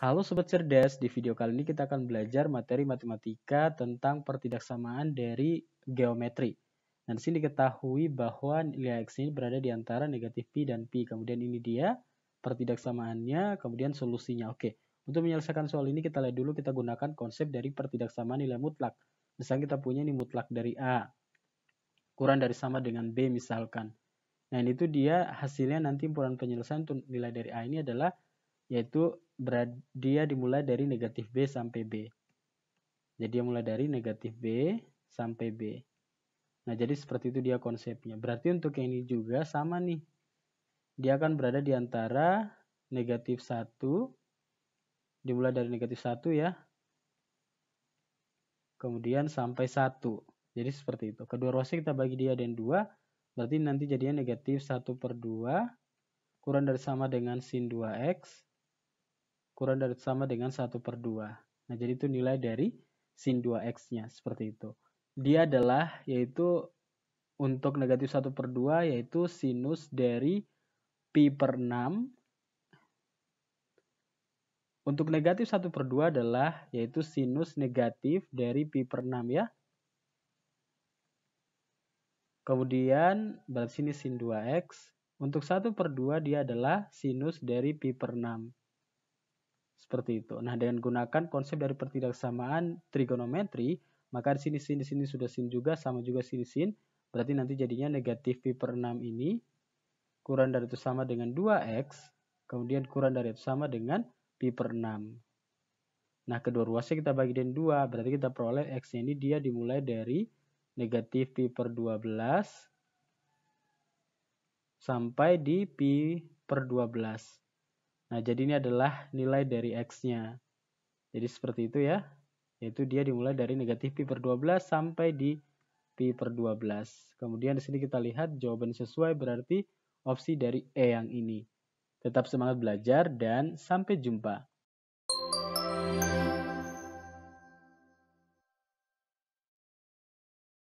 Halo Sobat Cerdas, di video kali ini kita akan belajar materi matematika tentang pertidaksamaan dari geometri. Dan di sini diketahui bahwa nilai X ini berada di antara negatif Pi dan Pi. Kemudian ini dia pertidaksamaannya, kemudian solusinya. Oke, untuk menyelesaikan soal ini kita lihat dulu kita gunakan konsep dari pertidaksamaan nilai mutlak. Misalnya kita punya ini mutlak dari A, kurang dari sama dengan B misalkan. Nah, ini itu dia hasilnya nanti impuran penyelesaian nilai dari A ini adalah yaitu dia dimulai dari negatif B sampai B. Jadi dia mulai dari negatif B sampai B. Nah, jadi seperti itu dia konsepnya. Berarti untuk yang ini juga sama nih. Dia akan berada di antara negatif 1, dimulai dari negatif 1 ya, kemudian sampai 1. Jadi seperti itu. Kedua ruasnya kita bagi dia dan 2, berarti nanti jadinya negatif 1 per 2, kurang dari sama dengan sin 2x, kurang dari sama dengan 1 per 2. Nah, jadi itu nilai dari sin 2x-nya, seperti itu. Dia adalah, yaitu untuk negatif 1 per 2, yaitu sinus dari pi per 6. Untuk negatif 1 per 2 adalah, yaitu sinus negatif dari pi per 6 ya. Kemudian, berarti sini sin 2x. Untuk 1 per 2 dia adalah sinus dari pi per 6. Seperti itu. Nah, dengan gunakan konsep dari pertidaksamaan trigonometri, maka di sini sin di sini sudah sin juga sama juga sin sin. Berarti nanti jadinya negatif pi per 6 ini kurang dari itu sama dengan 2x, kemudian kurang dari itu sama dengan pi per 6. Nah, kedua ruasnya kita bagi dengan 2, berarti kita peroleh x ini dia dimulai dari negatif pi per 12 sampai di pi per 12. Nah, jadi ini adalah nilai dari X-nya. Jadi seperti itu ya. Yaitu dia dimulai dari negatif pi per 12 sampai di pi per 12. Kemudian di sini kita lihat jawaban sesuai berarti opsi dari E yang ini. Tetap semangat belajar dan sampai jumpa.